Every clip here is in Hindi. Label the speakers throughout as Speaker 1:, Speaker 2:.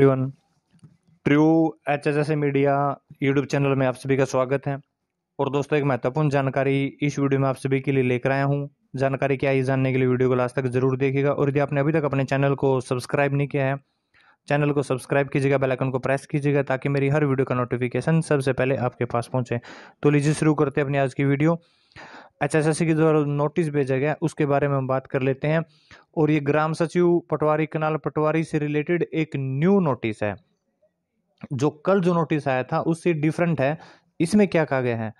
Speaker 1: everyone true H H S media YouTube channel में आप सभी का स्वागत है और दोस्तों एक महत्वपूर्ण जानकारी इस वीडियो में आप सभी के लिए लेकर आया हूँ जानकारी क्या है जानने के लिए वीडियो को लास्ट तक जरूर देखिएगा और यदि आपने अभी तक अपने चैनल को सब्सक्राइब नहीं किया है चैनल को सब्सक्राइब कीजिएगा बेलाइकन को प्रेस कीजिएगा ताकि मेरी हर वीडियो का नोटिफिकेशन सबसे पहले आपके पास पहुंचे तो लीजिए शुरू करते हैं अपनी आज की video H S S C के द्वारा नोटिस भेजा गया उसके बारे में हम बात कर लेते हैं और ये ग्राम सचिव पटवारी कनाल पटवारी से रिलेटेड एक न्यू नोटिस है जो कल जो नोटिस आया था उससे डिफरेंट है इसमें क्या कहा गया है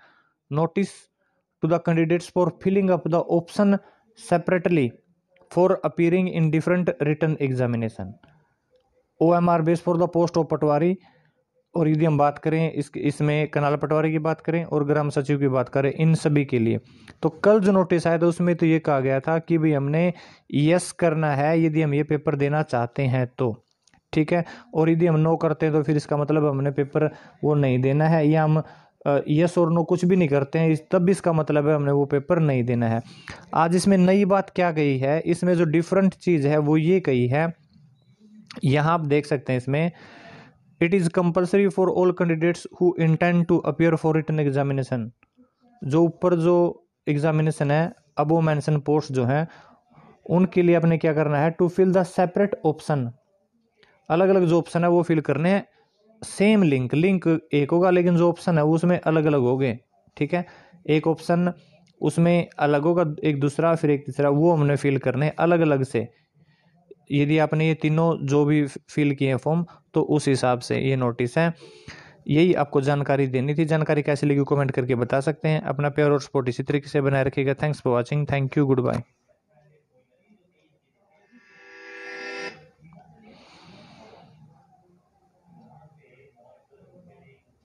Speaker 1: notice to the candidates for filling up the option separately for appearing in different written examination O M R base for the post of patwari और यदि हम बात करें इस इसमें कनाल पटवारी की बात करें और ग्राम सचिव की बात करें इन सभी के लिए तो कल जो नोटिस आया था उसमें तो ये कहा गया था कि भाई हमने यस करना है यदि हम ये पेपर देना चाहते हैं तो ठीक है और यदि हम नो करते हैं तो फिर इसका मतलब हमने पेपर वो नहीं देना है या हम यस और नो कुछ भी नहीं करते हैं तब भी इसका मतलब है हमने वो पेपर नहीं देना है आज इसमें नई बात क्या कही है इसमें जो डिफरेंट चीज़ है वो ये कही है यहाँ आप देख सकते हैं इसमें it is compulsory for all candidates who intend to appear for written examination जो ऊपर जो एग्जामिनेशन है अब वो मैंसन पोस्ट जो हैं उनके लिए अपने क्या करना है to fill the separate option अलग अलग जो ऑप्शन है वो फिल करने हैं सेम लिंक लिंक एक होगा लेकिन जो ऑप्शन है उसमें अलग अलग हो गए ठीक है एक ऑप्शन उसमें अलग होगा एक दूसरा फिर एक तीसरा वो हमने फिल करने अलग अलग से यदि आपने ये तीनों जो भी फिल किए फॉर्म तो उस हिसाब से ये नोटिस है यही आपको जानकारी देनी थी जानकारी कैसे लगी कमेंट करके बता सकते हैं अपना प्यार और सपोर्ट इसी तरीके से बनाए रखिएगा thanks for watching thank you good bye